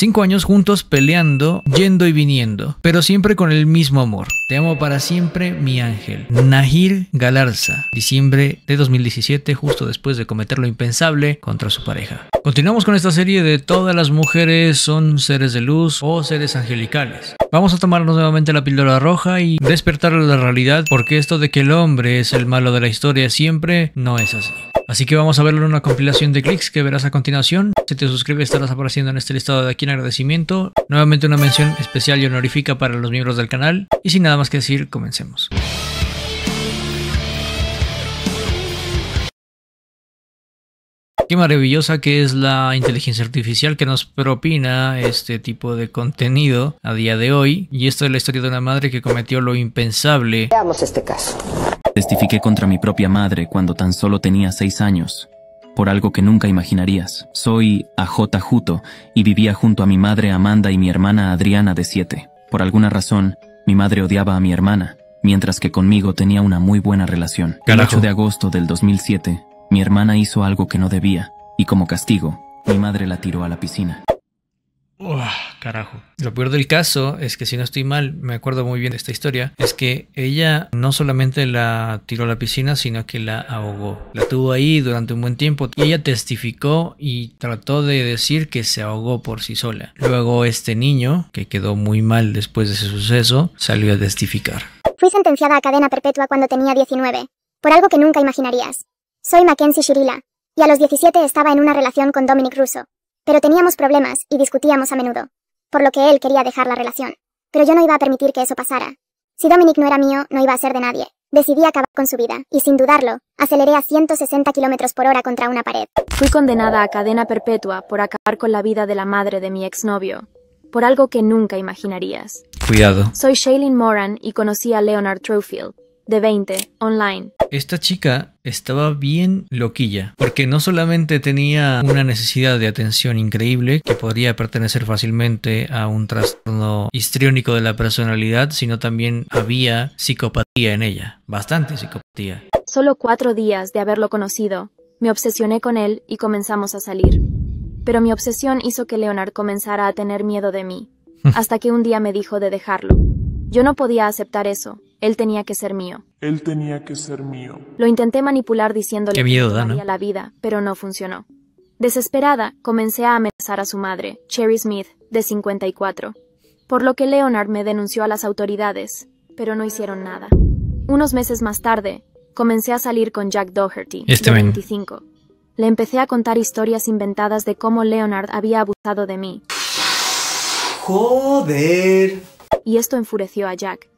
Cinco años juntos peleando, yendo y viniendo, pero siempre con el mismo amor. Te amo para siempre, mi ángel. Nahir Galarza, diciembre de 2017, justo después de cometer lo impensable contra su pareja. Continuamos con esta serie de todas las mujeres son seres de luz o seres angelicales. Vamos a tomarnos nuevamente la píldora roja y despertar la realidad porque esto de que el hombre es el malo de la historia siempre no es así. Así que vamos a verlo en una compilación de clics que verás a continuación. Si te suscribes estarás apareciendo en este listado de aquí en agradecimiento. Nuevamente una mención especial y honorífica para los miembros del canal. Y sin nada más que decir, comencemos. qué maravillosa que es la inteligencia artificial que nos propina este tipo de contenido a día de hoy. Y esto es la historia de una madre que cometió lo impensable. Veamos este caso. Testifiqué contra mi propia madre cuando tan solo tenía seis años por algo que nunca imaginarías. Soy AJ Juto y vivía junto a mi madre Amanda y mi hermana Adriana de 7. Por alguna razón, mi madre odiaba a mi hermana, mientras que conmigo tenía una muy buena relación. El 8 de agosto del 2007, mi hermana hizo algo que no debía, y como castigo, mi madre la tiró a la piscina carajo. Lo peor del caso es que si no estoy mal, me acuerdo muy bien de esta historia, es que ella no solamente la tiró a la piscina, sino que la ahogó. La tuvo ahí durante un buen tiempo y ella testificó y trató de decir que se ahogó por sí sola. Luego este niño, que quedó muy mal después de ese suceso, salió a testificar. Fui sentenciada a cadena perpetua cuando tenía 19, por algo que nunca imaginarías. Soy Mackenzie Shirila, y a los 17 estaba en una relación con Dominic Russo, pero teníamos problemas y discutíamos a menudo por lo que él quería dejar la relación. Pero yo no iba a permitir que eso pasara. Si Dominic no era mío, no iba a ser de nadie. Decidí acabar con su vida, y sin dudarlo, aceleré a 160 km por hora contra una pared. Fui condenada a cadena perpetua por acabar con la vida de la madre de mi exnovio, por algo que nunca imaginarías. Cuidado. Soy Shailene Moran y conocí a Leonard Trofield, de 20 online. Esta chica estaba bien loquilla, porque no solamente tenía una necesidad de atención increíble que podría pertenecer fácilmente a un trastorno histriónico de la personalidad, sino también había psicopatía en ella, bastante psicopatía. Solo cuatro días de haberlo conocido, me obsesioné con él y comenzamos a salir. Pero mi obsesión hizo que Leonard comenzara a tener miedo de mí, hasta que un día me dijo de dejarlo. Yo no podía aceptar eso, él tenía que ser mío. Él tenía que ser mío. Lo intenté manipular diciéndole Qué que daría la vida, pero no funcionó. Desesperada, comencé a amenazar a su madre, Cherry Smith, de 54, por lo que Leonard me denunció a las autoridades, pero no hicieron nada. Unos meses más tarde, comencé a salir con Jack Doherty, de 25. Este Le empecé a contar historias inventadas de cómo Leonard había abusado de mí. Joder. Y esto enfureció a Jack,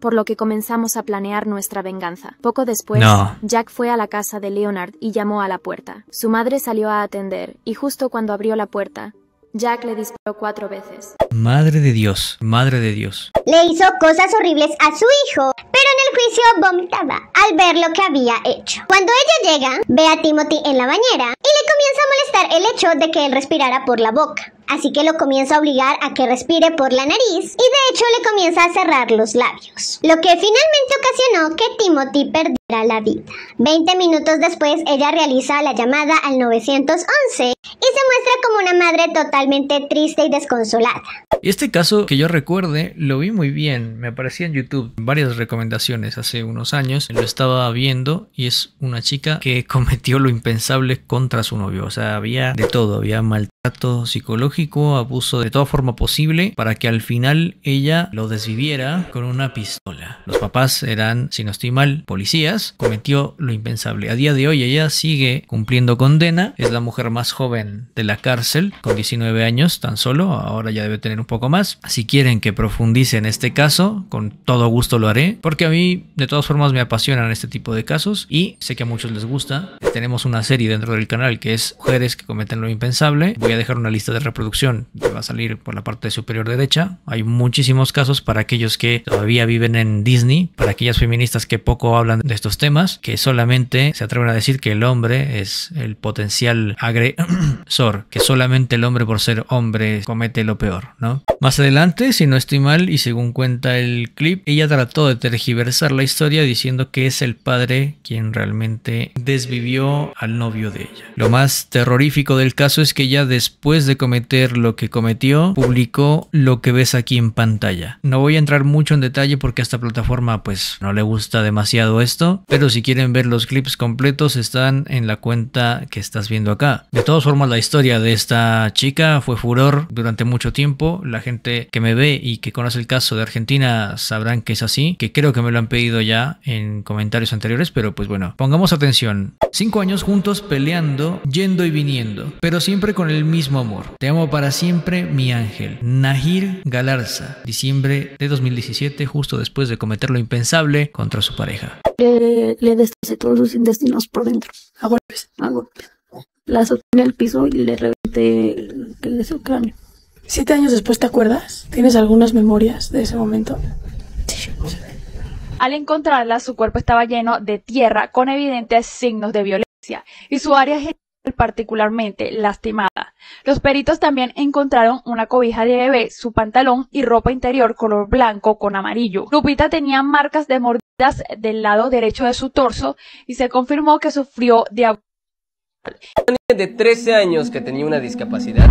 por lo que comenzamos a planear nuestra venganza. Poco después, Jack fue a la casa de Leonard y llamó a la puerta. Su madre salió a atender, y justo cuando abrió la puerta, Jack le disparó cuatro veces. Madre de Dios, madre de Dios. Le hizo cosas horribles a su hijo, pero en el juicio vomitaba al ver lo que había hecho. Cuando ella llega, ve a Timothy en la bañera y le comienza a molestar el hecho de que él respirara por la boca así que lo comienza a obligar a que respire por la nariz y de hecho le comienza a cerrar los labios, lo que finalmente ocasionó que Timothy perdiera la vida. Veinte minutos después, ella realiza la llamada al 911 y se muestra como una madre totalmente triste y desconsolada. Este caso que yo recuerde lo vi muy bien, me aparecía en YouTube varias recomendaciones hace unos años, lo estaba viendo y es una chica que cometió lo impensable contra su novio, o sea, había de todo, había maltrato psicológico, abuso de toda forma posible, para que al final ella lo desviviera con una pistola. Los papás eran, si no estoy mal, policías, cometió lo impensable. A día de hoy ella sigue cumpliendo condena, es la mujer más joven de la cárcel, con 19 años tan solo, ahora ya debe tener un poco más. Si quieren que profundice en este caso, con todo gusto lo haré, porque a mí de todas formas me apasionan este tipo de casos y sé que a muchos les gusta. Tenemos una serie dentro del canal que es Mujeres que cometen lo impensable. Voy a dejar una lista de reproducción que va a salir por la parte superior derecha. Hay muchísimos casos para aquellos que todavía viven en Disney, para aquellas feministas que poco hablan de estos temas, que solamente se atreven a decir que el hombre es el potencial agresor, que solamente el hombre por ser hombre comete lo peor, ¿no? Más adelante, si no estoy mal y según cuenta el clip, ella trató de tergiversar la historia diciendo que es el padre quien realmente desvivió al novio de ella. Lo más terrorífico del caso es que ya después de cometer lo que cometió, publicó lo que ves aquí en pantalla. No voy a entrar mucho en detalle porque a esta plataforma pues no le gusta demasiado esto, pero si quieren ver los clips completos están en la cuenta que estás viendo acá. De todas formas la historia de esta chica fue furor durante mucho tiempo, la gente que me ve y que conoce el caso de Argentina sabrán que es así, que creo que me lo han pedido ya en comentarios anteriores, pero pues bueno, pongamos atención. Cinco años juntos peleando, yendo y viniendo, pero siempre con el mismo amor. Te amo para siempre mi ángel. Nahir Galarza, diciembre de 2017, justo después de cometer lo impensable contra su pareja. Le, le todos sus intestinos por dentro. A golpes. La azoté en el piso y le reventé el, cráneo. Siete años después, ¿te acuerdas? ¿Tienes algunas memorias de ese momento? Sí. Al encontrarla, su cuerpo estaba lleno de tierra con evidentes signos de violencia y su área particularmente lastimada. Los peritos también encontraron una cobija de bebé, su pantalón y ropa interior color blanco con amarillo. Lupita tenía marcas de mordidas del lado derecho de su torso y se confirmó que sufrió de abuso de 13 años que tenía una discapacidad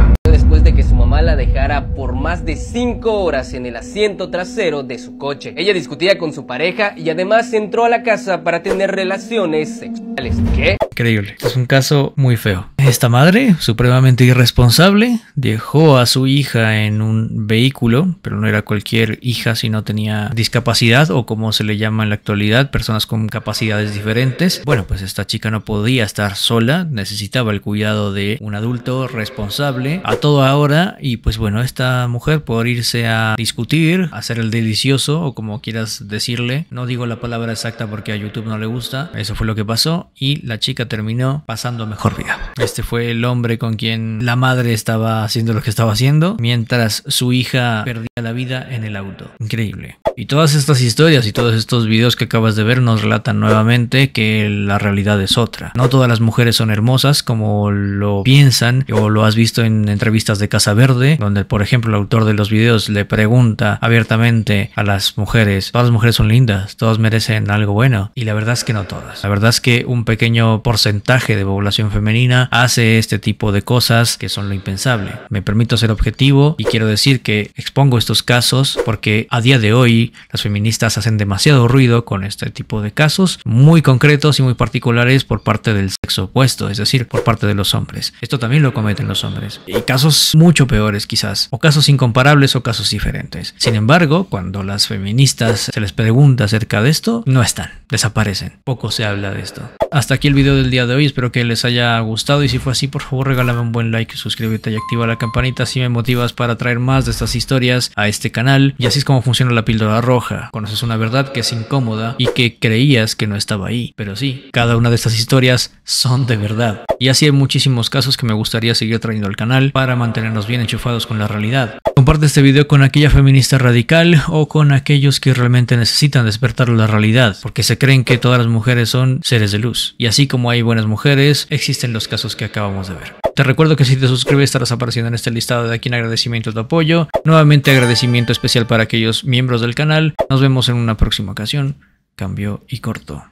la dejara por más de 5 horas en el asiento trasero de su coche. Ella discutía con su pareja y además entró a la casa para tener relaciones sexuales. ¿Qué? Increíble. Es un caso muy feo. Esta madre, supremamente irresponsable, dejó a su hija en un vehículo, pero no era cualquier hija si no tenía discapacidad o como se le llama en la actualidad, personas con capacidades diferentes. Bueno, pues esta chica no podía estar sola, necesitaba el cuidado de un adulto responsable a toda hora y pues bueno, esta mujer por irse a discutir, hacer el delicioso o como quieras decirle, no digo la palabra exacta porque a YouTube no le gusta, eso fue lo que pasó y la chica terminó pasando mejor vida. Este fue el hombre con quien la madre estaba haciendo lo que estaba haciendo, mientras su hija perdía la vida en el auto. Increíble. Y todas estas historias y todos estos videos que acabas de ver nos relatan nuevamente que la realidad es otra. No todas las mujeres son hermosas como lo piensan o lo has visto en entrevistas de Casa Verde, donde por ejemplo el autor de los videos le pregunta abiertamente a las mujeres, todas las mujeres son lindas, todas merecen algo bueno. Y la verdad es que no todas. La verdad es que un pequeño porcentaje de población femenina hace este tipo de cosas que son lo impensable. Me permito ser objetivo y quiero decir que expongo estos casos porque a día de hoy las feministas hacen demasiado ruido con este tipo de casos muy concretos y muy particulares por parte del sexo opuesto, es decir, por parte de los hombres. Esto también lo cometen los hombres. Y casos mucho peores quizás, o casos incomparables o casos diferentes. Sin embargo, cuando las feministas se les pregunta acerca de esto, no están, desaparecen. Poco se habla de esto. Hasta aquí el video del día de hoy, espero que les haya gustado si fue así, por favor regálame un buen like, suscríbete y activa la campanita si me motivas para traer más de estas historias a este canal. Y así es como funciona la píldora roja. Conoces una verdad que es incómoda y que creías que no estaba ahí. Pero sí, cada una de estas historias son de verdad. Y así hay muchísimos casos que me gustaría seguir trayendo al canal para mantenernos bien enchufados con la realidad. Comparte este video con aquella feminista radical o con aquellos que realmente necesitan despertar la realidad, porque se creen que todas las mujeres son seres de luz. Y así como hay buenas mujeres, existen los casos que acabamos de ver. Te recuerdo que si te suscribes estarás apareciendo en este listado de aquí en agradecimientos de apoyo. Nuevamente agradecimiento especial para aquellos miembros del canal. Nos vemos en una próxima ocasión. Cambio y corto.